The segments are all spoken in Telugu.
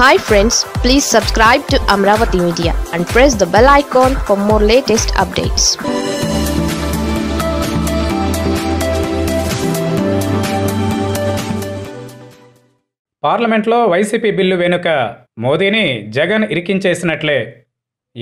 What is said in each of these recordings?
hi friends please subscribe to Amaravati media and press the bell icon for more latest updates పార్లమెంట్లో వైసీపీ బిల్లు వెనుక మోదీని జగన్ ఇరికించేసినట్లే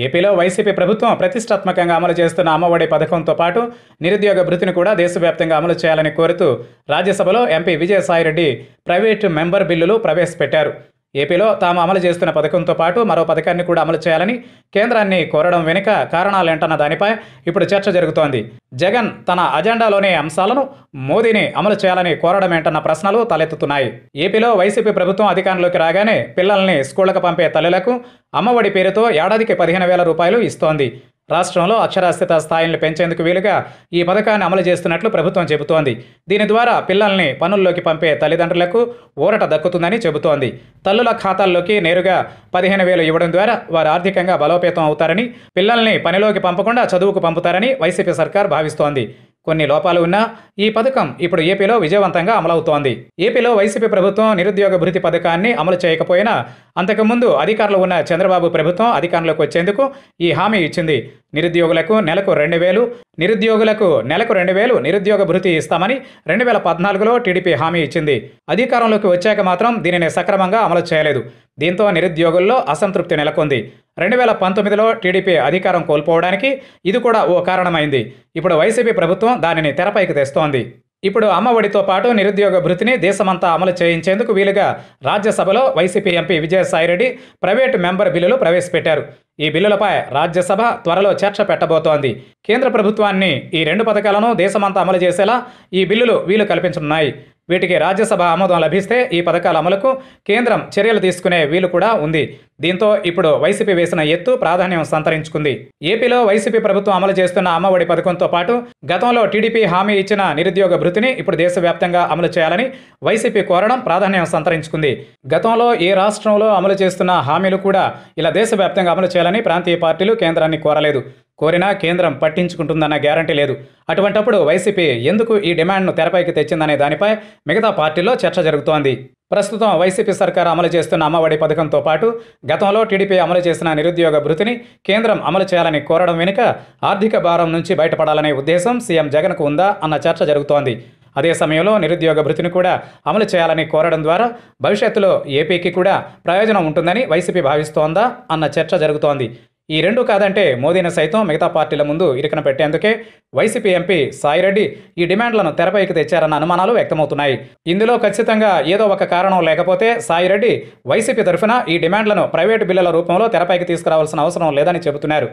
ఏపీలో వైసీపీ ప్రభుత్వం ప్రతిష్టాత్మకంగా అమలు చేస్తున్న అమ్మఒడి పథకంతో పాటు నిరుద్యోగ భృతిని కూడా దేశవ్యాప్తంగా అమలు చేయాలని కోరుతూ రాజ్యసభలో ఎంపీ విజయసాయిరెడ్డి ప్రైవేటు మెంబర్ బిల్లులు ప్రవేశపెట్టారు ఏపీలో తాము అమలు చేస్తున్న పథకంతో పాటు మరో పథకాన్ని కూడా అమలు చేయాలని కేంద్రాన్ని కోరడం వెనుక కారణాలేంటన్న దానిపై ఇప్పుడు చర్చ జరుగుతోంది జగన్ తన అజెండాలోని అంశాలను మోదీని అమలు చేయాలని కోరడం ఏంటన్న ప్రశ్నలు తలెత్తుతున్నాయి ఏపీలో వైసీపీ ప్రభుత్వం అధికారంలోకి రాగానే పిల్లల్ని స్కూళ్లకు పంపే తల్లులకు అమ్మఒడి పేరుతో ఏడాదికి పదిహేను వేల రూపాయలు ఇస్తోంది రాష్ట్రంలో అక్షరాస్యత స్థాయిలను పెంచేందుకు వీలుగా ఈ పథకాన్ని అమలు చేస్తున్నట్లు ప్రభుత్వం చెబుతోంది దీని ద్వారా పిల్లల్ని పనుల్లోకి పంపే తల్లిదండ్రులకు ఊరట దక్కుతుందని చెబుతోంది తల్లుల ఖాతాల్లోకి నేరుగా పదిహేను వేలు ఇవ్వడం ద్వారా వారు ఆర్థికంగా బలోపేతం అవుతారని పిల్లల్ని పనిలోకి పంపకుండా చదువుకు పంపుతారని వైసీపీ సర్కార్ భావిస్తోంది కొన్ని లోపాలు ఉన్నా ఈ పథకం ఇప్పుడు ఏపీలో విజయవంతంగా అమలవుతోంది ఏపీలో వైసీపీ ప్రభుత్వం నిరుద్యోగ భృతి పథకాన్ని అమలు చేయకపోయినా అంతకుముందు అధికారులు ఉన్న చంద్రబాబు ప్రభుత్వం అధికారంలోకి వచ్చేందుకు ఈ హామీ ఇచ్చింది నిరుద్యోగులకు నెలకు రెండు వేలు నిరుద్యోగులకు నెలకు రెండు వేలు నిరుద్యోగ భృతి ఇస్తామని రెండు వేల పద్నాలుగులో టీడీపీ హామీ ఇచ్చింది అధికారంలోకి వచ్చాక మాత్రం దీనిని సక్రమంగా అమలు చేయలేదు దీంతో నిరుద్యోగుల్లో అసంతృప్తి నెలకొంది రెండు వేల పంతొమ్మిదిలో టీడీపీ అధికారం కోల్పోవడానికి ఇది కూడా ఓ కారణమైంది ఇప్పుడు వైసీపీ ప్రభుత్వం దానిని తెరపైకి తెస్తోంది ఇప్పుడు అమ్మఒడితో పాటు నిరుద్యోగ భృతిని దేశమంతా అమలు చేయించేందుకు వీలుగా రాజ్యసభలో YCP MP Vijayasai Reddy private member బిల్లులు ప్రవేశపెట్టారు ఈ బిల్లులపై రాజ్యసభ త్వరలో చర్చ పెట్టబోతోంది కేంద్ర ప్రభుత్వాన్ని ఈ రెండు పథకాలను దేశమంతా అమలు చేసేలా ఈ బిల్లులు వీలు కల్పించనున్నాయి వీటికి రాజ్యసభ ఆమోదం లభిస్తే ఈ పథకాల అమలుకు కేంద్రం చర్యలు తీసుకునే వీలు కూడా ఉంది దీంతో ఇప్పుడు వైసీపీ వేసిన ఎత్తు ప్రాధాన్యం సంతరించుకుంది ఏపీలో వైసీపీ ప్రభుత్వం అమలు చేస్తున్న అమ్మఒడి పథకంతో పాటు గతంలో టీడీపీ హామీ ఇచ్చిన నిరుద్యోగ భృతిని ఇప్పుడు దేశవ్యాప్తంగా అమలు చేయాలని వైసీపీ కోరడం ప్రాధాన్యం సంతరించుకుంది గతంలో ఏ రాష్ట్రంలో అమలు చేస్తున్న హామీలు కూడా ఇలా దేశవ్యాప్తంగా అమలు చేయాలని ప్రాంతీయ పార్టీలు కేంద్రాన్ని కోరలేదు కోరినా కేంద్రం పట్టించుకుంటుందన్న గ్యారంటీ లేదు అటువంటప్పుడు వైసీపీ ఎందుకు ఈ డిమాండ్ను తెరపైకి తెచ్చిందనే దానిపై మిగతా పార్టీల్లో చర్చ జరుగుతోంది ప్రస్తుతం వైసీపీ సర్కారు అమలు చేస్తున్న అమ్మఒడి పథకంతో పాటు గతంలో టీడీపీ అమలు చేసిన నిరుద్యోగ భృతిని కేంద్రం అమలు చేయాలని కోరడం వెనుక ఆర్థిక భారం నుంచి బయటపడాలనే ఉద్దేశం సీఎం జగన్కు ఉందా అన్న చర్చ జరుగుతోంది అదే సమయంలో నిరుద్యోగ భృతిని కూడా అమలు చేయాలని కోరడం ద్వారా భవిష్యత్తులో ఏపీకి కూడా ప్రయోజనం ఉంటుందని వైసీపీ భావిస్తోందా అన్న చర్చ జరుగుతోంది ఈ రెండు కాదంటే మోదీని సైతం మిగతా పార్టీల ముందు ఇరికన పెట్టేందుకే వైసీపీ ఎంపీ సాయిరెడ్డి ఈ డిమాండ్లను తెరపైకి తెచ్చారన్న అనుమానాలు వ్యక్తమవుతున్నాయి ఇందులో ఖచ్చితంగా ఏదో ఒక కారణం లేకపోతే సాయిరెడ్డి వైసీపీ తరఫున ఈ డిమాండ్లను ప్రైవేటు బిల్లుల రూపంలో తెరపైకి తీసుకురావాల్సిన అవసరం లేదని చెబుతున్నారు